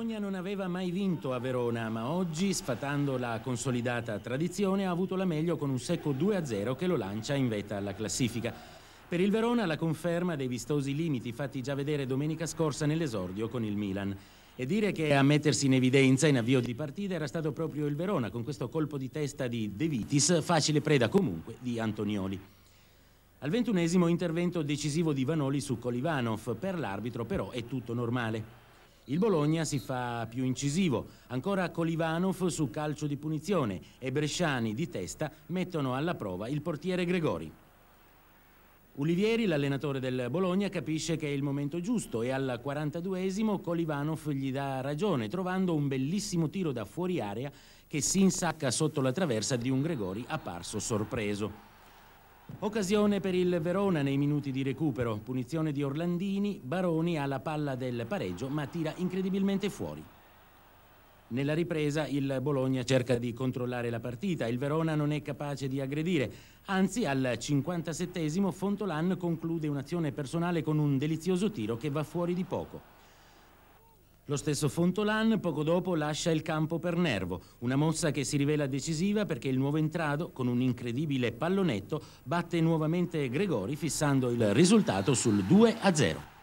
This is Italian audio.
Bologna non aveva mai vinto a Verona, ma oggi, sfatando la consolidata tradizione, ha avuto la meglio con un secco 2-0 che lo lancia in vetta alla classifica. Per il Verona la conferma dei vistosi limiti fatti già vedere domenica scorsa nell'esordio con il Milan. E dire che a mettersi in evidenza in avvio di partita era stato proprio il Verona, con questo colpo di testa di De Vitis, facile preda comunque di Antonioli. Al ventunesimo intervento decisivo di Vanoli su Kolivanov, per l'arbitro però è tutto normale. Il Bologna si fa più incisivo, ancora Colivanov su calcio di punizione e Bresciani di testa mettono alla prova il portiere Gregori. Ulivieri, l'allenatore del Bologna, capisce che è il momento giusto e al 42esimo Colivanov gli dà ragione, trovando un bellissimo tiro da fuori area che si insacca sotto la traversa di un Gregori apparso sorpreso. Occasione per il Verona nei minuti di recupero. Punizione di Orlandini, Baroni ha la palla del pareggio ma tira incredibilmente fuori. Nella ripresa il Bologna cerca di controllare la partita, il Verona non è capace di aggredire, anzi al 57 Fontolan conclude un'azione personale con un delizioso tiro che va fuori di poco. Lo stesso Fontolan poco dopo lascia il campo per Nervo, una mossa che si rivela decisiva perché il nuovo entrato, con un incredibile pallonetto, batte nuovamente Gregori fissando il risultato sul 2-0.